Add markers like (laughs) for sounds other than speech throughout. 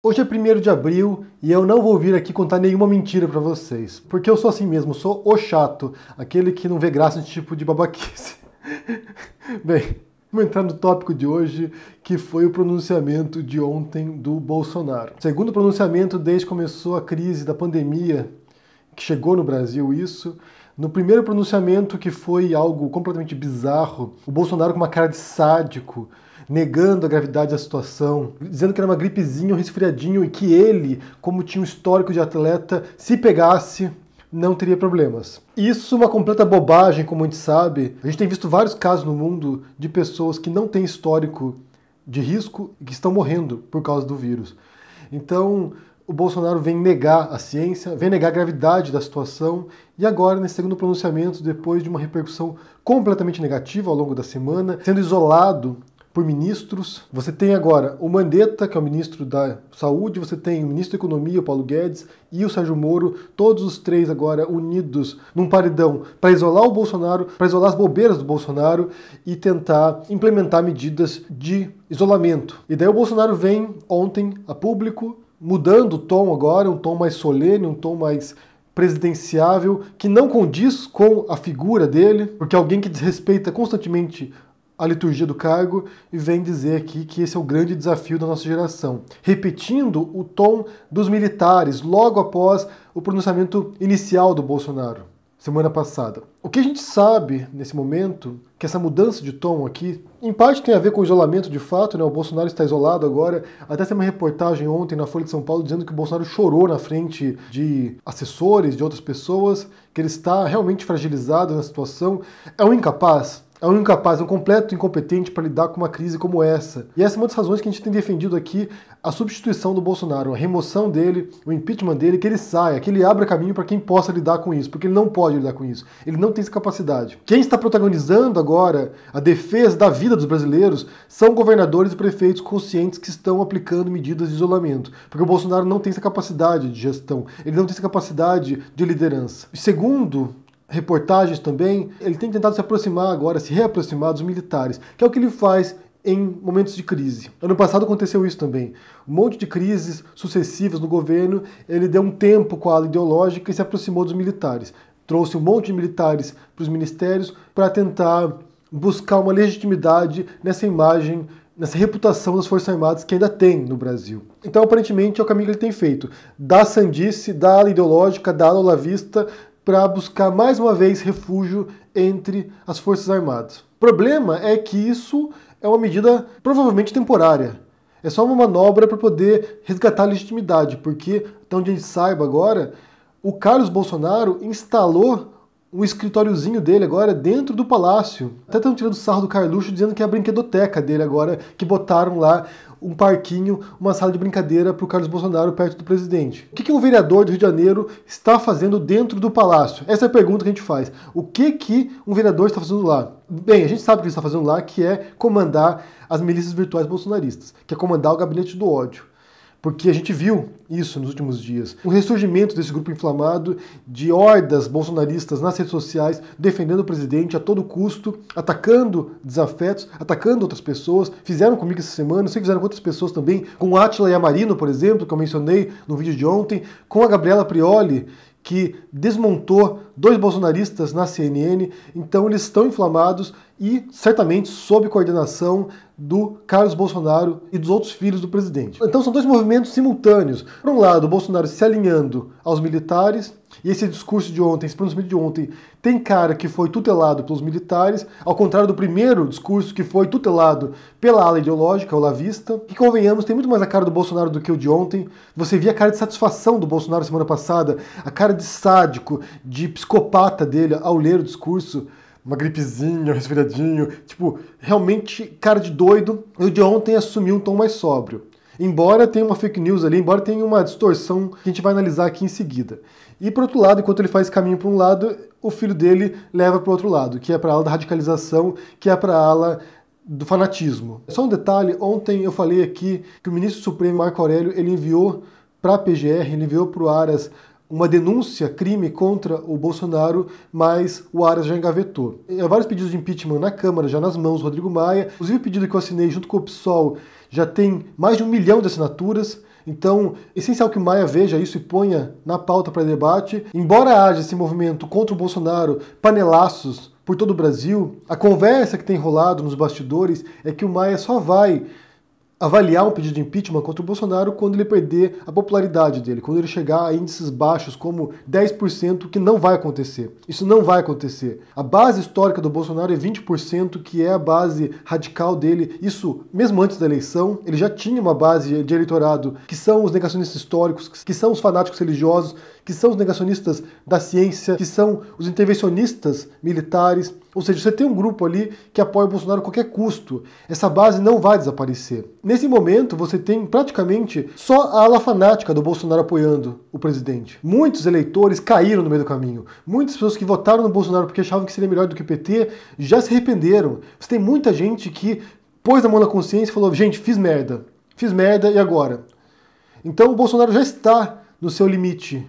Hoje é 1 de abril e eu não vou vir aqui contar nenhuma mentira para vocês, porque eu sou assim mesmo, sou o chato, aquele que não vê graça nesse tipo de babaquice. (laughs) Bem, vamos entrar no tópico de hoje, que foi o pronunciamento de ontem do Bolsonaro. Segundo pronunciamento, desde que começou a crise da pandemia, que chegou no Brasil isso, no primeiro pronunciamento, que foi algo completamente bizarro, o Bolsonaro com uma cara de sádico, negando a gravidade da situação, dizendo que era uma gripezinha, um resfriadinho e que ele, como tinha um histórico de atleta, se pegasse, não teria problemas. Isso é uma completa bobagem, como a gente sabe. A gente tem visto vários casos no mundo de pessoas que não têm histórico de risco e que estão morrendo por causa do vírus. Então, o Bolsonaro vem negar a ciência, vem negar a gravidade da situação, e agora, nesse segundo pronunciamento, depois de uma repercussão completamente negativa ao longo da semana, sendo isolado por ministros. Você tem agora o Mandetta, que é o ministro da Saúde, você tem o ministro da Economia, o Paulo Guedes, e o Sérgio Moro, todos os três agora unidos num paredão para isolar o Bolsonaro, para isolar as bobeiras do Bolsonaro e tentar implementar medidas de isolamento. E daí o Bolsonaro vem ontem a público, mudando o tom agora, um tom mais solene, um tom mais presidenciável, que não condiz com a figura dele, porque alguém que desrespeita constantemente a liturgia do cargo e vem dizer aqui que esse é o grande desafio da nossa geração, repetindo o tom dos militares logo após o pronunciamento inicial do Bolsonaro semana passada. O que a gente sabe nesse momento, que essa mudança de tom aqui, em parte tem a ver com o isolamento de fato, né? O Bolsonaro está isolado agora. Até tem uma reportagem ontem na Folha de São Paulo dizendo que o Bolsonaro chorou na frente de assessores, de outras pessoas, que ele está realmente fragilizado na situação. É um incapaz é um incapaz, é um completo incompetente para lidar com uma crise como essa. E essa é uma das razões que a gente tem defendido aqui a substituição do Bolsonaro, a remoção dele, o impeachment dele, que ele saia, que ele abra caminho para quem possa lidar com isso, porque ele não pode lidar com isso. Ele não tem essa capacidade. Quem está protagonizando agora a defesa da vida dos brasileiros são governadores e prefeitos conscientes que estão aplicando medidas de isolamento, porque o Bolsonaro não tem essa capacidade de gestão, ele não tem essa capacidade de liderança. E segundo, reportagens também, ele tem tentado se aproximar agora, se reaproximar dos militares, que é o que ele faz em momentos de crise. Ano passado aconteceu isso também. Um monte de crises sucessivas no governo, ele deu um tempo com a ala ideológica e se aproximou dos militares. Trouxe um monte de militares para os ministérios para tentar buscar uma legitimidade nessa imagem nessa reputação das Forças Armadas que ainda tem no Brasil. Então, aparentemente, é o caminho que ele tem feito. Da sandice, da ala ideológica, da ala olavista, para buscar mais uma vez refúgio entre as Forças Armadas. O problema é que isso é uma medida provavelmente temporária. É só uma manobra para poder resgatar a legitimidade, porque, até onde a gente saiba agora, o Carlos Bolsonaro instalou um escritóriozinho dele agora dentro do palácio. Até estão tirando sarro do Carluxo dizendo que é a brinquedoteca dele agora, que botaram lá um parquinho, uma sala de brincadeira para o Carlos Bolsonaro perto do presidente. O que, que um vereador do Rio de Janeiro está fazendo dentro do palácio? Essa é a pergunta que a gente faz. O que, que um vereador está fazendo lá? Bem, a gente sabe o que ele está fazendo lá, que é comandar as milícias virtuais bolsonaristas, que é comandar o gabinete do ódio. Porque a gente viu isso nos últimos dias. O ressurgimento desse grupo inflamado de hordas bolsonaristas nas redes sociais, defendendo o presidente a todo custo, atacando desafetos, atacando outras pessoas. Fizeram comigo essa semana, não sei fizeram com outras pessoas também, com Atila e a Marino, por exemplo, que eu mencionei no vídeo de ontem, com a Gabriela Prioli, que desmontou dois bolsonaristas na CNN. Então eles estão inflamados e certamente sob coordenação do Carlos Bolsonaro e dos outros filhos do presidente. Então são dois movimentos simultâneos. Por um lado, o Bolsonaro se alinhando aos militares, e esse discurso de ontem, esse pronunciamento de ontem, tem cara que foi tutelado pelos militares, ao contrário do primeiro discurso que foi tutelado pela ala ideológica, o lavista, que convenhamos, tem muito mais a cara do Bolsonaro do que o de ontem. Você via a cara de satisfação do Bolsonaro semana passada, a cara de sádico, de psicopata dele ao ler o discurso uma gripezinha, um resfriadinho. Tipo, realmente cara de doido. E o de ontem assumiu um tom mais sóbrio. Embora tenha uma fake news ali, embora tenha uma distorção que a gente vai analisar aqui em seguida. E por outro lado, enquanto ele faz caminho para um lado, o filho dele leva para o outro lado, que é para a ala da radicalização, que é para a ala do fanatismo. Só um detalhe, ontem eu falei aqui que o ministro supremo Marco Aurélio, ele enviou para a PGR, ele enviou para o Aras uma denúncia, crime contra o Bolsonaro, mas o Aras já engavetou. Há vários pedidos de impeachment na Câmara, já nas mãos do Rodrigo Maia. Inclusive o pedido que eu assinei junto com o PSOL já tem mais de um milhão de assinaturas. Então, é essencial que Maia veja isso e ponha na pauta para debate. Embora haja esse movimento contra o Bolsonaro, panelaços por todo o Brasil, a conversa que tem rolado nos bastidores é que o Maia só vai avaliar um pedido de impeachment contra o Bolsonaro quando ele perder a popularidade dele, quando ele chegar a índices baixos como 10%, que não vai acontecer. Isso não vai acontecer. A base histórica do Bolsonaro é 20%, que é a base radical dele. Isso mesmo antes da eleição, ele já tinha uma base de eleitorado que são os negacionistas históricos, que são os fanáticos religiosos, que são os negacionistas da ciência, que são os intervencionistas militares. Ou seja, você tem um grupo ali que apoia o Bolsonaro a qualquer custo. Essa base não vai desaparecer. Nesse momento, você tem praticamente só a ala fanática do Bolsonaro apoiando o presidente. Muitos eleitores caíram no meio do caminho. Muitas pessoas que votaram no Bolsonaro porque achavam que seria melhor do que o PT já se arrependeram. Você tem muita gente que pôs a mão na consciência e falou: gente, fiz merda. Fiz merda e agora? Então o Bolsonaro já está no seu limite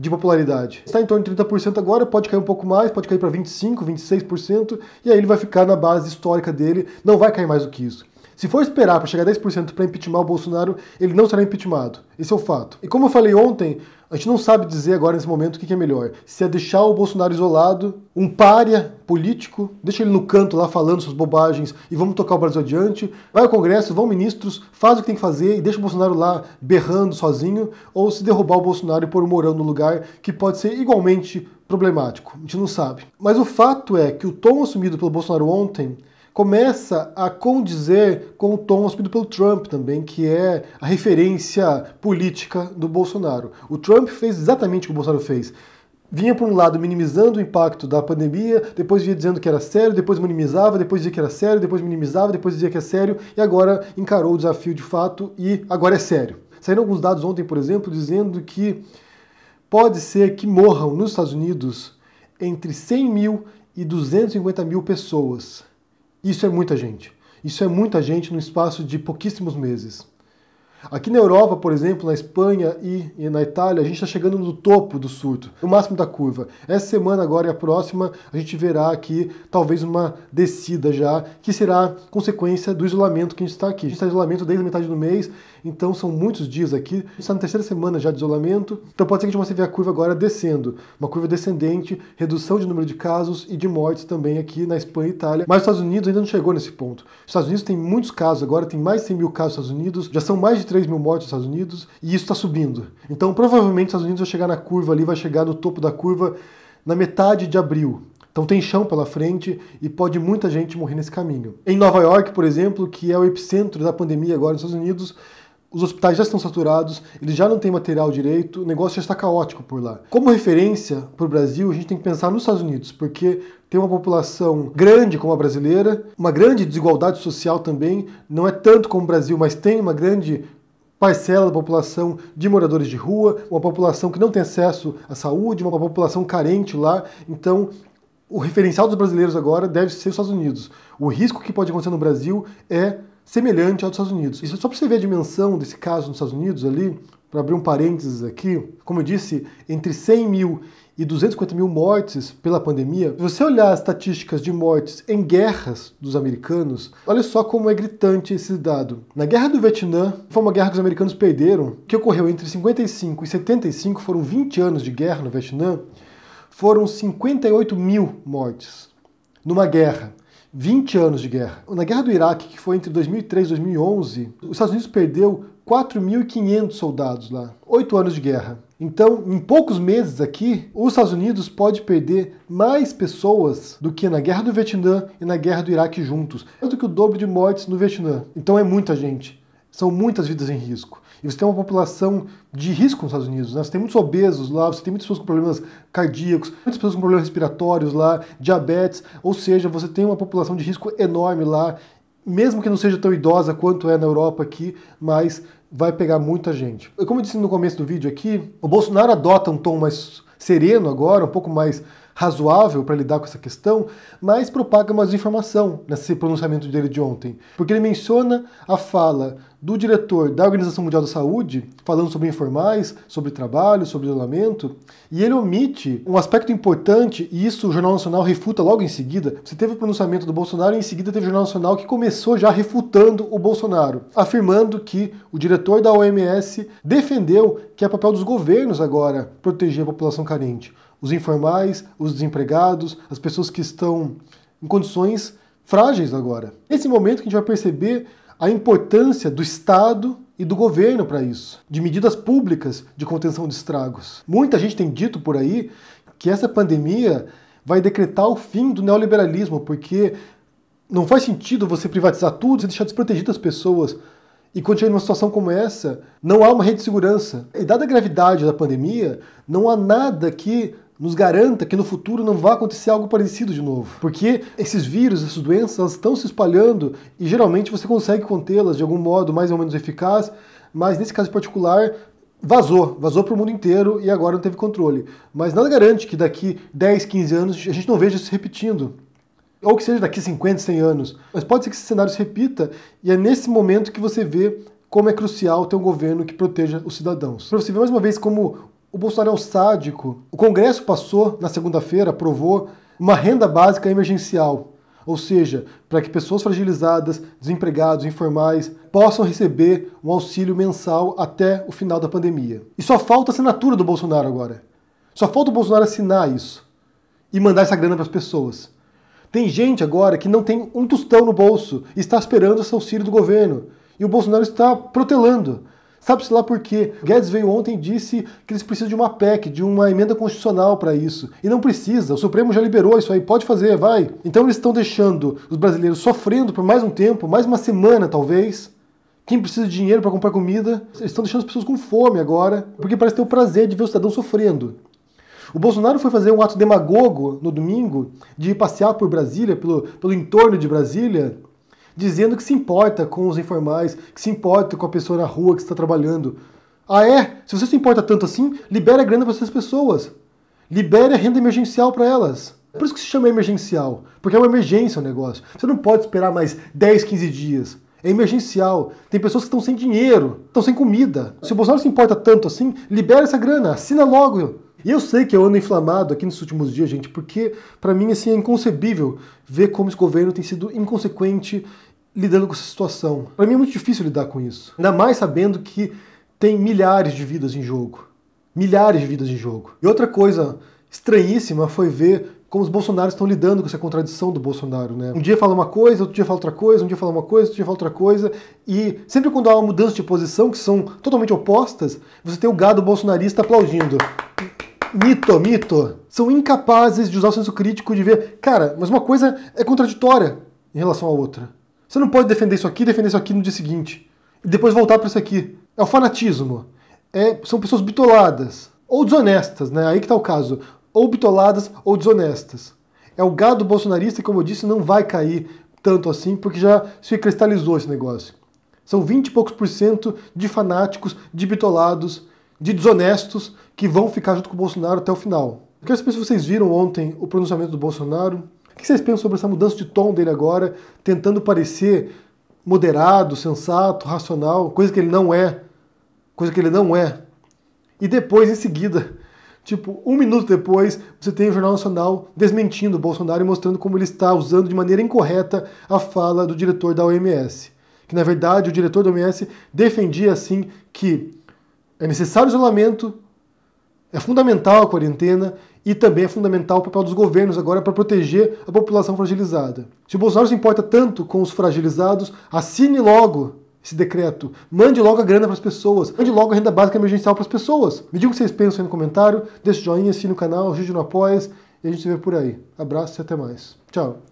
de popularidade. Está em torno de 30% agora, pode cair um pouco mais, pode cair para 25%, 26%, e aí ele vai ficar na base histórica dele, não vai cair mais do que isso. Se for esperar para chegar a 10% para impeachment o Bolsonaro, ele não será impeachmentado. Esse é o fato. E como eu falei ontem, a gente não sabe dizer agora nesse momento o que é melhor. Se é deixar o Bolsonaro isolado, um pária político, deixa ele no canto lá falando suas bobagens e vamos tocar o Brasil adiante, vai ao Congresso, vão ministros, faz o que tem que fazer e deixa o Bolsonaro lá berrando sozinho, ou se derrubar o Bolsonaro e pôr o Morão no lugar, que pode ser igualmente problemático. A gente não sabe. Mas o fato é que o tom assumido pelo Bolsonaro ontem começa a condizer com o tom assumido pelo Trump também, que é a referência política do Bolsonaro. O Trump fez exatamente o que o Bolsonaro fez. Vinha por um lado minimizando o impacto da pandemia, depois vinha dizendo que era sério, depois minimizava, depois dizia que era sério, depois minimizava, depois dizia que é sério, e agora encarou o desafio de fato e agora é sério. Saíram alguns dados ontem, por exemplo, dizendo que pode ser que morram nos Estados Unidos entre 100 mil e 250 mil pessoas isso é muita gente. Isso é muita gente no espaço de pouquíssimos meses. Aqui na Europa, por exemplo, na Espanha e, na Itália, a gente está chegando no topo do surto, no máximo da curva. Essa semana agora e a próxima, a gente verá aqui talvez uma descida já, que será consequência do isolamento que a gente está aqui. A gente está em isolamento desde a metade do mês então são muitos dias aqui. Está na terceira semana já de isolamento. Então pode ser que a gente comece a ver a curva agora descendo. Uma curva descendente, redução de número de casos e de mortes também aqui na Espanha e Itália. Mas os Estados Unidos ainda não chegou nesse ponto. Os Estados Unidos tem muitos casos agora, tem mais de 100 mil casos nos Estados Unidos. Já são mais de 3 mil mortes nos Estados Unidos. E isso está subindo. Então provavelmente os Estados Unidos vai chegar na curva ali, vai chegar no topo da curva na metade de abril. Então tem chão pela frente e pode muita gente morrer nesse caminho. Em Nova York, por exemplo, que é o epicentro da pandemia agora nos Estados Unidos, os hospitais já estão saturados, eles já não têm material direito, o negócio já está caótico por lá. Como referência para o Brasil, a gente tem que pensar nos Estados Unidos, porque tem uma população grande como a brasileira, uma grande desigualdade social também, não é tanto como o Brasil, mas tem uma grande parcela da população de moradores de rua, uma população que não tem acesso à saúde, uma população carente lá. Então, o referencial dos brasileiros agora deve ser os Estados Unidos. O risco que pode acontecer no Brasil é semelhante aos Estados Unidos. Isso é só para você ver a dimensão desse caso nos Estados Unidos ali, para abrir um parênteses aqui, como eu disse, entre 100 mil e 250 mil mortes pela pandemia, se você olhar as estatísticas de mortes em guerras dos americanos, olha só como é gritante esse dado. Na guerra do Vietnã, foi uma guerra que os americanos perderam, que ocorreu entre 55 e 75, foram 20 anos de guerra no Vietnã, foram 58 mil mortes numa guerra. 20 anos de guerra. Na guerra do Iraque, que foi entre 2003 e 2011, os Estados Unidos perdeu 4.500 soldados lá. Oito anos de guerra. Então, em poucos meses aqui, os Estados Unidos pode perder mais pessoas do que na guerra do Vietnã e na guerra do Iraque juntos, mais do que o dobro de mortes no Vietnã. Então é muita gente. São muitas vidas em risco. E você tem uma população de risco nos Estados Unidos, né? Você tem muitos obesos lá, você tem muitas pessoas com problemas cardíacos, muitas pessoas com problemas respiratórios lá, diabetes, ou seja, você tem uma população de risco enorme lá, mesmo que não seja tão idosa quanto é na Europa aqui, mas vai pegar muita gente. Como eu disse no começo do vídeo aqui, o Bolsonaro adota um tom mais sereno agora, um pouco mais razoável para lidar com essa questão, mas propaga mais informação nesse pronunciamento dele de ontem. Porque ele menciona a fala do diretor da Organização Mundial da Saúde, falando sobre informais, sobre trabalho, sobre isolamento, e ele omite um aspecto importante, e isso o Jornal Nacional refuta logo em seguida. Você teve o pronunciamento do Bolsonaro e em seguida teve o Jornal Nacional que começou já refutando o Bolsonaro, afirmando que o diretor da OMS defendeu que é papel dos governos agora proteger a população carente os informais, os desempregados, as pessoas que estão em condições frágeis agora. Nesse momento que a gente vai perceber a importância do Estado e do governo para isso, de medidas públicas de contenção de estragos. Muita gente tem dito por aí que essa pandemia vai decretar o fim do neoliberalismo, porque não faz sentido você privatizar tudo, você deixar desprotegidas as pessoas. E quando chega numa situação como essa, não há uma rede de segurança. E dada a gravidade da pandemia, não há nada que nos garanta que no futuro não vai acontecer algo parecido de novo. Porque esses vírus, essas doenças, estão se espalhando e geralmente você consegue contê-las de algum modo mais ou menos eficaz, mas nesse caso particular vazou, vazou para o mundo inteiro e agora não teve controle. Mas nada garante que daqui 10, 15 anos a gente não veja isso se repetindo. Ou que seja daqui 50, 100 anos. Mas pode ser que esse cenário se repita e é nesse momento que você vê como é crucial ter um governo que proteja os cidadãos. Para você ver mais uma vez como o Bolsonaro é o sádico. O Congresso passou, na segunda-feira, aprovou uma renda básica emergencial, ou seja, para que pessoas fragilizadas, desempregados, informais, possam receber um auxílio mensal até o final da pandemia. E só falta a assinatura do Bolsonaro agora. Só falta o Bolsonaro assinar isso e mandar essa grana para as pessoas. Tem gente agora que não tem um tostão no bolso e está esperando esse auxílio do governo. E o Bolsonaro está protelando. Sabe-se lá por quê? Guedes veio ontem e disse que eles precisam de uma PEC, de uma emenda constitucional para isso. E não precisa, o Supremo já liberou isso aí, pode fazer, vai. Então eles estão deixando os brasileiros sofrendo por mais um tempo, mais uma semana talvez. Quem precisa de dinheiro para comprar comida, eles estão deixando as pessoas com fome agora, porque parece ter o prazer de ver o cidadão sofrendo. O Bolsonaro foi fazer um ato demagogo no domingo de passear por Brasília, pelo, pelo entorno de Brasília, dizendo que se importa com os informais, que se importa com a pessoa na rua que está trabalhando. Ah é? Se você se importa tanto assim, libere a grana para essas pessoas. Libere a renda emergencial para elas. Por isso que se chama emergencial, porque é uma emergência o negócio. Você não pode esperar mais 10, 15 dias. É emergencial. Tem pessoas que estão sem dinheiro, estão sem comida. Se o Bolsonaro se importa tanto assim, libera essa grana, assina logo. E eu sei que eu é ando inflamado aqui nos últimos dias, gente, porque para mim assim é inconcebível ver como esse governo tem sido inconsequente lidando com essa situação. Para mim é muito difícil lidar com isso. Ainda mais sabendo que tem milhares de vidas em jogo. Milhares de vidas em jogo. E outra coisa estranhíssima foi ver como os bolsonaros estão lidando com essa contradição do Bolsonaro, né? Um dia fala uma coisa, outro dia fala outra coisa, um dia fala uma coisa, outro dia fala outra coisa, e sempre quando há uma mudança de posição, que são totalmente opostas, você tem o gado bolsonarista aplaudindo. Mito, mito. São incapazes de usar o senso crítico de ver, cara, mas uma coisa é contraditória em relação à outra. Você não pode defender isso aqui, defender isso aqui no dia seguinte. E depois voltar para isso aqui. É o fanatismo. É, são pessoas bitoladas. Ou desonestas, né? Aí que está o caso. Ou bitoladas ou desonestas. É o gado bolsonarista, e como eu disse, não vai cair tanto assim, porque já se cristalizou esse negócio. São 20 e poucos por cento de fanáticos, de bitolados, de desonestos que vão ficar junto com o Bolsonaro até o final. Eu quero saber se vocês viram ontem o pronunciamento do Bolsonaro que vocês pensam sobre essa mudança de tom dele agora, tentando parecer moderado, sensato, racional, coisa que ele não é, coisa que ele não é. E depois, em seguida, (laughs) tipo um minuto depois, você tem o Jornal Nacional desmentindo o Bolsonaro e mostrando como ele está usando de maneira incorreta a fala do diretor da OMS. Que na verdade o diretor da OMS defendia assim que é necessário isolamento, é fundamental a quarentena e também é fundamental o papel dos governos agora para proteger a população fragilizada. Se o Bolsonaro se importa tanto com os fragilizados, assine logo esse decreto. Mande logo a grana para as pessoas. Mande logo a renda básica emergencial para as pessoas. Me diga o que vocês pensam aí no comentário. Deixe o joinha, assine o canal, ajude no Apoias. E a gente se vê por aí. Abraço e até mais. Tchau.